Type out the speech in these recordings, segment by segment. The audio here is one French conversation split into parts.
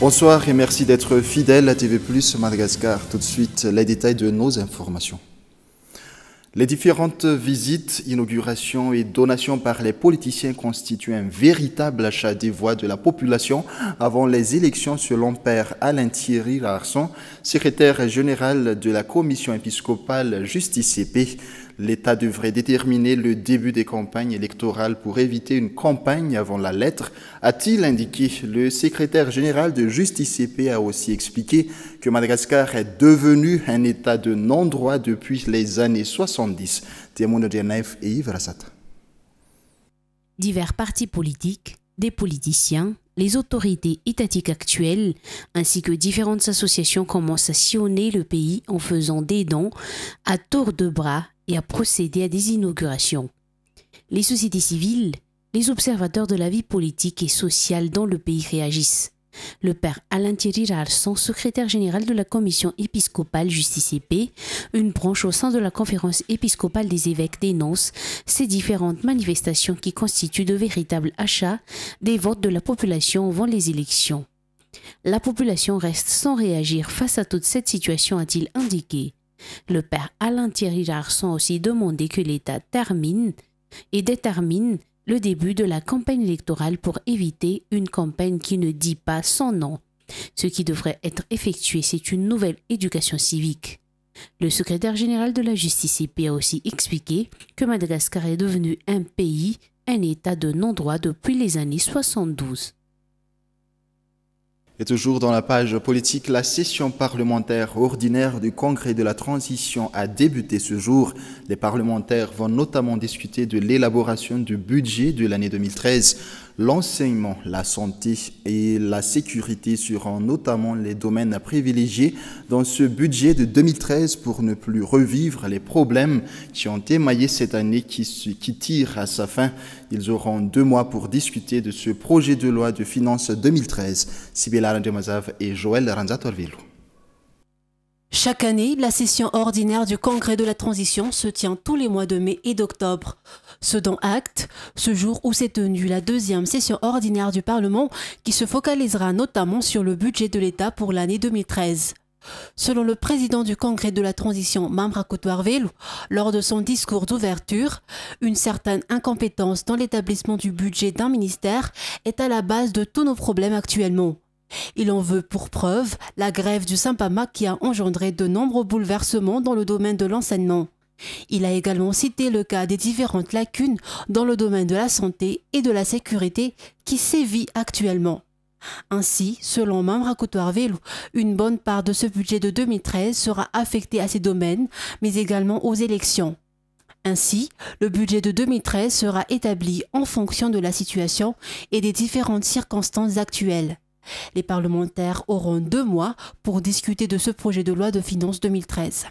Bonsoir et merci d'être fidèle à TV Plus Madagascar. Tout de suite, les détails de nos informations. Les différentes visites, inaugurations et donations par les politiciens constituent un véritable achat des voix de la population avant les élections selon Père Alain Thierry Larson, secrétaire général de la commission épiscopale Justice Paix. L'État devrait déterminer le début des campagnes électorales pour éviter une campagne avant la lettre, a-t-il indiqué. Le secrétaire général de Justice EP a aussi expliqué que Madagascar est devenu un État de non-droit depuis les années 70. et Yves Divers partis politiques, des politiciens, les autorités étatiques actuelles ainsi que différentes associations commencent à sillonner le pays en faisant des dons à tour de bras et à procéder à des inaugurations. Les sociétés civiles, les observateurs de la vie politique et sociale dans le pays réagissent. Le père Alain Thierry Ralson, secrétaire général de la commission épiscopale Justice Paix, une branche au sein de la conférence épiscopale des évêques, dénonce ces différentes manifestations qui constituent de véritables achats des votes de la population avant les élections. La population reste sans réagir face à toute cette situation, a-t-il indiqué. Le père Alain Thierry Jarson a aussi demandé que l'État termine et détermine le début de la campagne électorale pour éviter une campagne qui ne dit pas son nom. Ce qui devrait être effectué, c'est une nouvelle éducation civique. Le secrétaire général de la justice IP a aussi expliqué que Madagascar est devenu un pays, un état de non-droit depuis les années 72. Et toujours dans la page politique, la session parlementaire ordinaire du Congrès de la transition a débuté ce jour. Les parlementaires vont notamment discuter de l'élaboration du budget de l'année 2013 l'enseignement, la santé et la sécurité seront notamment les domaines à privilégier dans ce budget de 2013 pour ne plus revivre les problèmes qui ont émaillé cette année qui, qui tire à sa fin. Ils auront deux mois pour discuter de ce projet de loi de finances 2013. Sibela Randemazav et Joël Ranzatorville. Chaque année, la session ordinaire du Congrès de la Transition se tient tous les mois de mai et d'octobre. Ce dont acte, ce jour où s'est tenue la deuxième session ordinaire du Parlement qui se focalisera notamment sur le budget de l'État pour l'année 2013. Selon le président du Congrès de la Transition, Mamra Koutouarvel, lors de son discours d'ouverture, une certaine incompétence dans l'établissement du budget d'un ministère est à la base de tous nos problèmes actuellement. Il en veut pour preuve la grève du saint qui a engendré de nombreux bouleversements dans le domaine de l'enseignement. Il a également cité le cas des différentes lacunes dans le domaine de la santé et de la sécurité qui sévit actuellement. Ainsi, selon Mamrakoutoarvelu, une bonne part de ce budget de 2013 sera affectée à ces domaines, mais également aux élections. Ainsi, le budget de 2013 sera établi en fonction de la situation et des différentes circonstances actuelles. Les parlementaires auront deux mois pour discuter de ce projet de loi de finances 2013.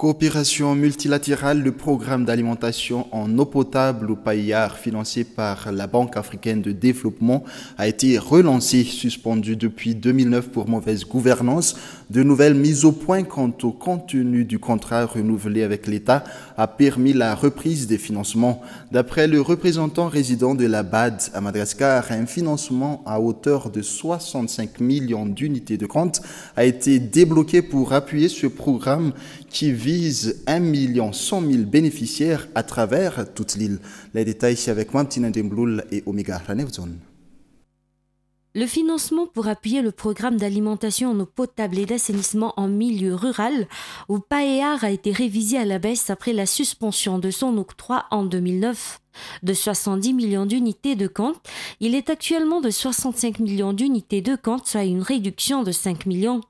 Coopération multilatérale, le programme d'alimentation en eau potable ou Paillard, financé par la Banque africaine de développement, a été relancé, suspendu depuis 2009 pour mauvaise gouvernance. De nouvelles mises au point quant au contenu du contrat renouvelé avec l'État a permis la reprise des financements. D'après le représentant résident de la BAD à Madagascar, un financement à hauteur de 65 millions d'unités de compte a été débloqué pour appuyer ce programme qui vise vise 1 million 100 000 bénéficiaires à travers toute l'île. Les détails avec Mamtina Dembloul et Omega Ranevzon. Le financement pour appuyer le programme d'alimentation en eau potable et d'assainissement en milieu rural, ou PAEAR a été révisé à la baisse après la suspension de son octroi en 2009. De 70 millions d'unités de compte, il est actuellement de 65 millions d'unités de compte, soit une réduction de 5 millions.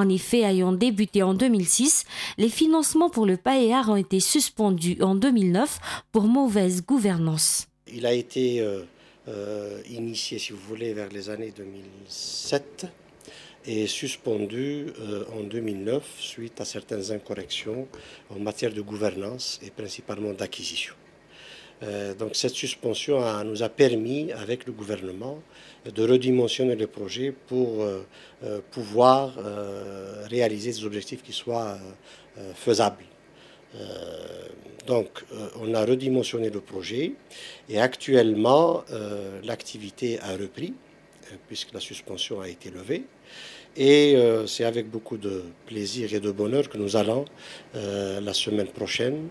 En effet, ayant débuté en 2006, les financements pour le PAEAR ont été suspendus en 2009 pour mauvaise gouvernance. Il a été euh, euh, initié, si vous voulez, vers les années 2007 et suspendu euh, en 2009 suite à certaines incorrections en matière de gouvernance et principalement d'acquisition. Euh, donc cette suspension nous a permis, avec le gouvernement, de redimensionner le projet pour euh, euh, pouvoir réaliser des objectifs qui soient faisables. donc, on a redimensionné le projet et actuellement, l'activité a repris puisque la suspension a été levée. Et c'est avec beaucoup de plaisir et de bonheur que nous allons, la semaine prochaine,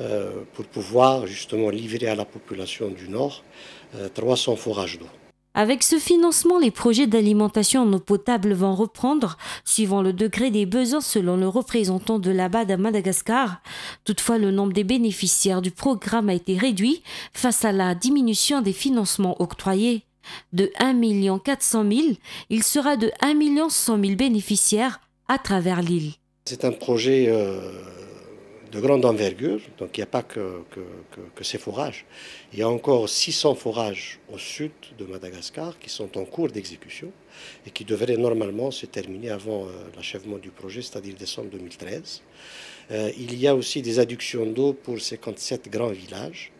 euh, pour pouvoir justement livrer à la population du Nord 300 euh, forages d'eau. Avec ce financement, les projets d'alimentation en eau potable vont reprendre, suivant le degré des besoins selon le représentant de l'ABAD à Madagascar. Toutefois, le nombre des bénéficiaires du programme a été réduit face à la diminution des financements octroyés. De 1 400 000, il sera de 1 100 000 bénéficiaires à travers l'île. C'est un projet euh, de grande envergure, donc il n'y a pas que, ces forages. Il y a encore 600 forages au sud de Madagascar qui sont en cours d'exécution et qui devraient normalement se terminer avant euh, l'achèvement du projet, c'est-à-dire décembre 2013. Euh, il y a aussi des adductions d'eau pour 57 grands villages.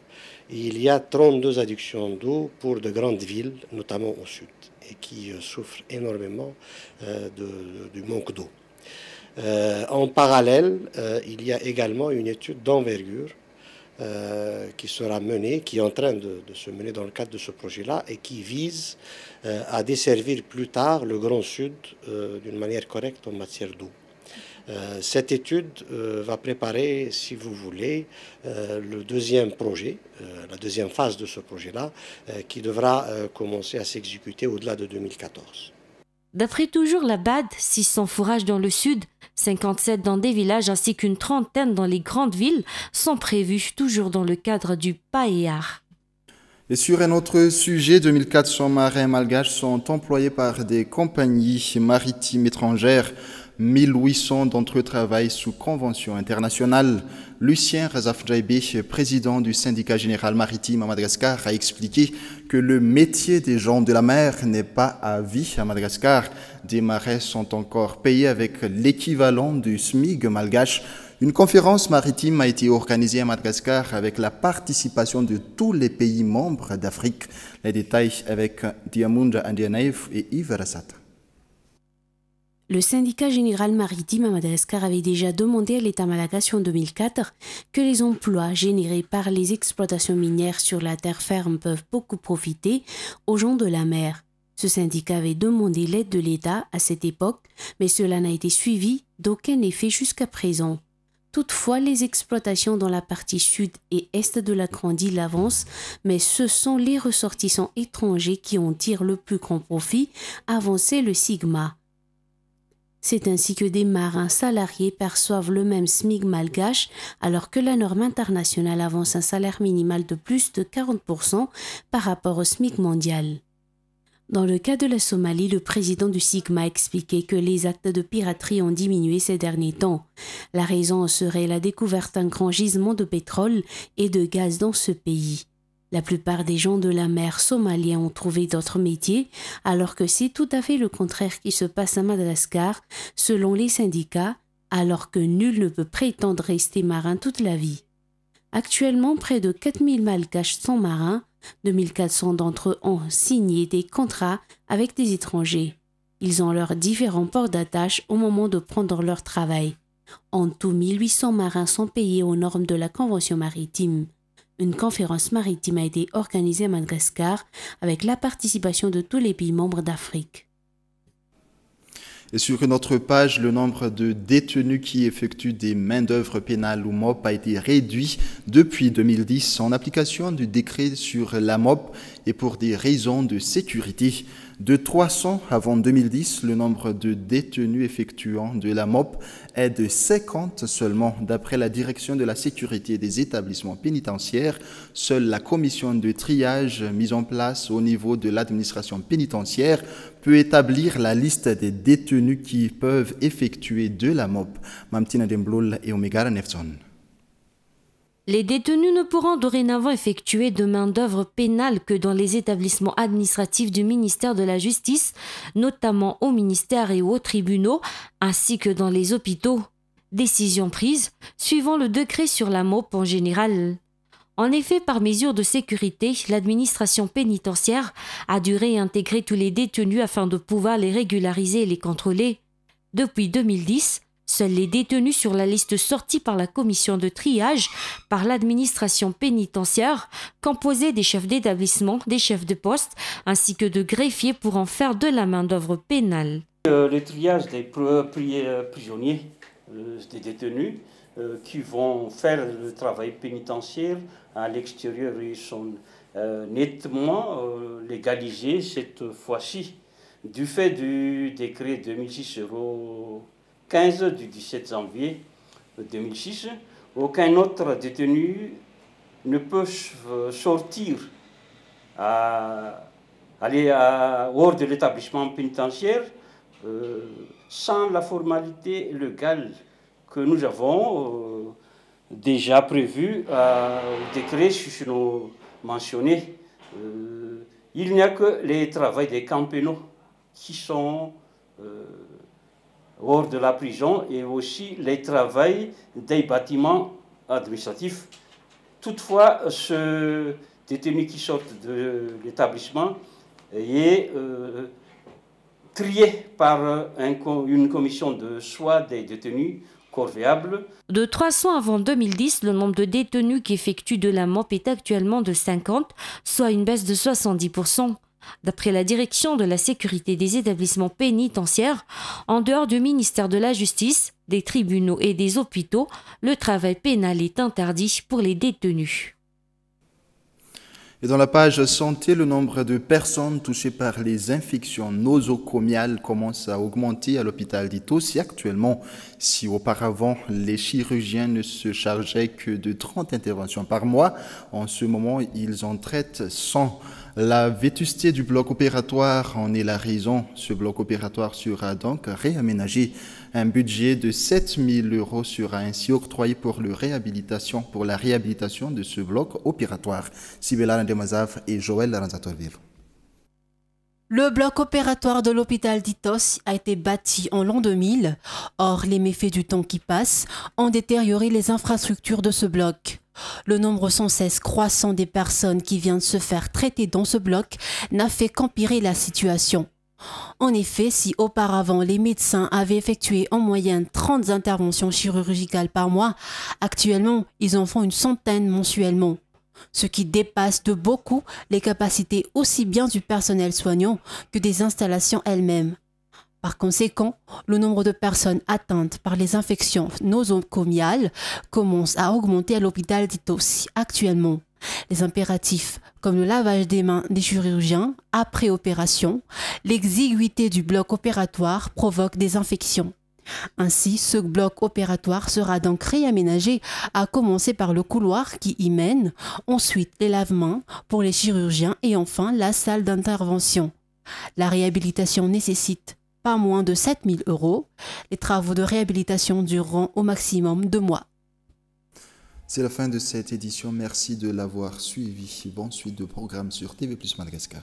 il y a 32 adductions d'eau pour de grandes villes, notamment au sud, et qui euh, souffrent énormément du manque d'eau. Euh, en parallèle, euh, il y a également une étude d'envergure euh, qui sera menée, qui est en train de, de, se mener dans le cadre de ce projet-là et qui vise à desservir plus tard le Grand Sud d'une manière correcte en matière d'eau. Cette étude va préparer, si vous voulez, le deuxième projet, la deuxième phase de ce projet-là, qui devra commencer à s'exécuter au-delà de 2014. D'après toujours la BAD, 600 fourrages dans le sud, 57 dans des villages ainsi qu'une trentaine dans les grandes villes sont prévus toujours dans le cadre du PAEAR. Et sur un autre sujet, 2400 marins malgaches sont employés par des compagnies maritimes étrangères 1800 d'entre eux travaillent sous convention internationale. Lucien Razafdjaibi, président du syndicat général maritime à Madagascar, a expliqué que le métier des gens de la mer n'est pas à vie à Madagascar. Des marais sont encore payés avec l'équivalent du SMIG malgache. Une conférence maritime a été organisée à Madagascar avec la participation de tous les pays membres d'Afrique. Les détails avec Diamunda Andianaev et Yves Rassat. Le syndicat général maritime à Madagascar avait déjà demandé à l'État Malagasy en 2004 que les emplois générés par les exploitations minières sur la terre ferme peuvent beaucoup profiter aux gens de la mer. Ce syndicat avait demandé l'aide de l'État à cette époque, mais cela n'a été suivi d'aucun effet jusqu'à présent. Toutefois, les exploitations dans la partie sud et est de la Grande Île avancent, mais ce sont les ressortissants étrangers qui en tirent le plus grand profit, avançait le Sigma. C'est ainsi que des marins salariés perçoivent le même SMIC malgache alors que la norme internationale avance un salaire minimal de plus de 40% par rapport au SMIC mondial. Dans le cas de la Somalie, le président du SIGMA expliqué que les actes de piraterie ont diminué ces derniers temps. La raison serait la découverte d'un grand gisement de pétrole et de gaz dans ce pays. La plupart des gens de la mer somaliens ont trouvé d'autres métiers, alors que c'est tout à fait le contraire qui se passe à Madagascar, selon les syndicats, alors que nul ne peut prétendre rester marin toute la vie. Actuellement, près de 4000 Malgaches sont marins, 2400 d'entre eux ont signé des contrats avec des étrangers. Ils ont leurs différents ports d'attache au moment de prendre leur travail. En tout, 1800 marins sont payés aux normes de la Convention maritime. Une conférence maritime a été organisée à Madagascar avec la participation de tous les pays membres d'Afrique. Et sur notre page, le nombre de détenus qui effectuent des main-d'œuvre pénales ou MOB a été réduit depuis 2010 en application du décret sur la MOP et pour des raisons de sécurité. De 300 avant 2010, le nombre de détenus effectuant de la MOP est de 50 seulement. D'après la direction de la sécurité des établissements pénitentiaires, seule la commission de triage mise en place au niveau de l'administration pénitentiaire peut établir la liste des détenus qui peuvent effectuer de la MOP. Mamtina et Omegara Nefson. Les détenus ne pourront dorénavant effectuer de main-d'œuvre pénale que dans les établissements administratifs du ministère de la Justice, notamment au ministère et aux tribunaux, ainsi que dans les hôpitaux. Décision prise suivant le décret sur la MOP en général. En effet, par mesure de sécurité, l'administration pénitentiaire a dû réintégrer tous les détenus afin de pouvoir les régulariser et les contrôler. Depuis 2010, Seuls les détenus sur la liste sortie par la commission de triage par l'administration pénitentiaire, composée des chefs d'établissement, des chefs de poste, ainsi que de greffiers pour en faire de la main-d'œuvre pénale. Euh, le triage des euh, prisonniers, euh, des détenus, qui vont faire le travail pénitentiaire à l'extérieur, ils sont nettement légalisés cette fois-ci. Du fait du décret 2006 15 du 17 janvier 2006, aucun autre détenu ne peut sortir, à, aller hors de l'établissement pénitentiaire euh, sans la formalité légale que nous avons euh, déjà prévue euh, au décret nous mentionné. Euh, il n'y a que les travaux des campénaux qui sont hors de la prison et aussi les travaux des bâtiments administratifs. Toutefois, ce détenu qui sort de l'établissement est euh, trié par une commission de choix des détenus corvéables. De 300 avant 2010, le nombre de détenus qui effectuent de la MOP est actuellement de 50, soit une baisse de 70%. D'après la direction de la sécurité des établissements pénitentiaires, en dehors du ministère de la Justice, des tribunaux et des hôpitaux, le travail pénal est interdit pour les détenus. Et dans la page santé, le nombre de personnes touchées par les infections nosocomiales commence à augmenter à l'hôpital si actuellement. Si auparavant les chirurgiens ne se chargeaient que de 30 interventions par mois, en ce moment ils en traitent 100. La vétusté du bloc opératoire en est la raison. Ce bloc opératoire sera donc réaménagé un budget de 000 euros sera ainsi octroyé pour, la réhabilitation de ce bloc opératoire. Sibela Ndemazav et Joël Le bloc opératoire de l'hôpital d'Itos a été bâti en l'an 2000. Or, les méfaits du temps qui passe ont détérioré les infrastructures de ce bloc. Le nombre sans cesse croissant des personnes qui viennent se faire traiter dans ce bloc n'a fait qu'empirer la situation. En effet, si auparavant les médecins avaient effectué en moyenne 30 interventions chirurgicales par mois, actuellement ils en font une centaine mensuellement, ce qui dépasse de beaucoup les capacités aussi bien du personnel soignant que des installations elles-mêmes. Par conséquent, le nombre de personnes atteintes par les infections nosocomiales commence à augmenter à l'hôpital d'Itos actuellement les impératifs comme le lavage des mains des chirurgiens après opération, l'exiguïté du bloc opératoire provoque des infections. Ainsi, ce bloc opératoire sera donc réaménagé, à commencer par le couloir qui y mène, ensuite les lavements pour les chirurgiens et enfin la salle d'intervention. La réhabilitation nécessite pas moins de 7000 euros. Les travaux de réhabilitation dureront au maximum deux mois. C'est la fin de cette édition. Merci de l'avoir suivi. Bonne suite de programme sur TV Plus Madagascar.